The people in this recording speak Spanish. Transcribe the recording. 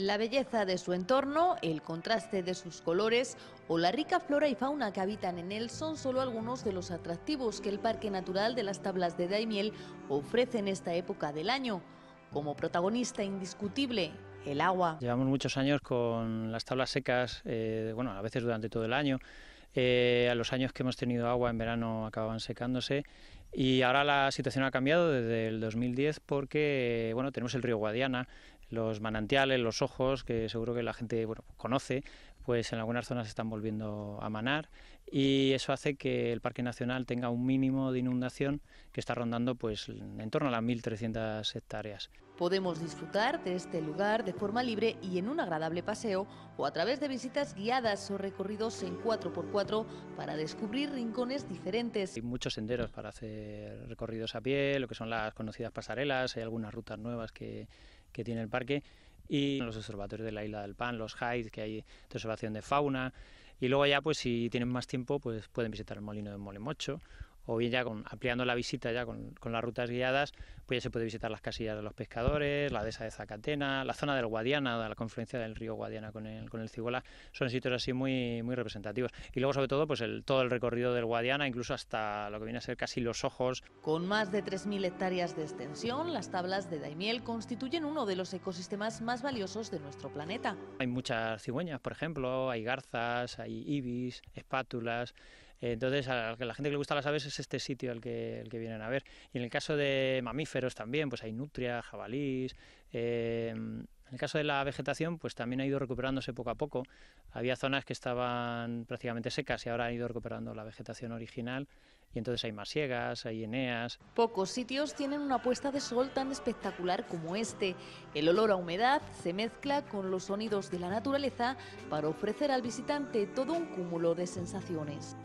La belleza de su entorno, el contraste de sus colores o la rica flora y fauna que habitan en él son solo algunos de los atractivos que el Parque Natural de las Tablas de Daimiel ofrece en esta época del año, como protagonista indiscutible. El agua. Llevamos muchos años con las tablas secas, eh, bueno, a veces durante todo el año. Eh, a los años que hemos tenido agua en verano acababan secándose y ahora la situación ha cambiado desde el 2010 porque bueno tenemos el río Guadiana los manantiales, los ojos, que seguro que la gente conoce, pues en algunas zonas están volviendo a manar y eso hace que el Parque Nacional tenga un mínimo de inundación que está rondando pues en torno a las 1.300 hectáreas. Podemos disfrutar de este lugar de forma libre y en un agradable paseo o a través de visitas guiadas o recorridos en 4x4 para descubrir rincones diferentes. Hay muchos senderos para hacer recorridos a pie, lo que son las conocidas pasarelas, hay algunas rutas nuevas que que tiene el parque y los observatorios de la Isla del Pan, los Hides, que hay de observación de fauna. Y luego ya, pues si tienen más tiempo, pues pueden visitar el molino de Molemocho o bien ya con, ampliando la visita ya con, las rutas guiadas, pues ya se puede visitar las casillas de los pescadores, la dehesa de Zacatena, la zona del Guadiana, la confluencia del río Guadiana con el, con el son sitios así muy, muy representativos. Y luego sobre todo pues el, todo el recorrido del Guadiana, incluso hasta lo que viene a ser casi los ojos. Con más de 3.000 hectáreas de extensión, las tablas de Daimiel constituyen uno de los ecosistemas más valiosos de nuestro planeta. Hay muchas cigüeñas, por ejemplo, hay garzas, hay ibis, espátulas, entonces, a la gente que le gusta las aves es este sitio al que, el que vienen a ver. Y en el caso de mamíferos también, pues hay nutria, jabalís. Eh, en el caso de la vegetación, pues también ha ido recuperándose poco a poco. Había zonas que estaban prácticamente secas y ahora han ido recuperando la vegetación original y entonces hay más masiegas, hay eneas. Pocos sitios tienen una puesta de sol tan espectacular como este. El olor a humedad se mezcla con los sonidos de la naturaleza para ofrecer al visitante todo un cúmulo de sensaciones.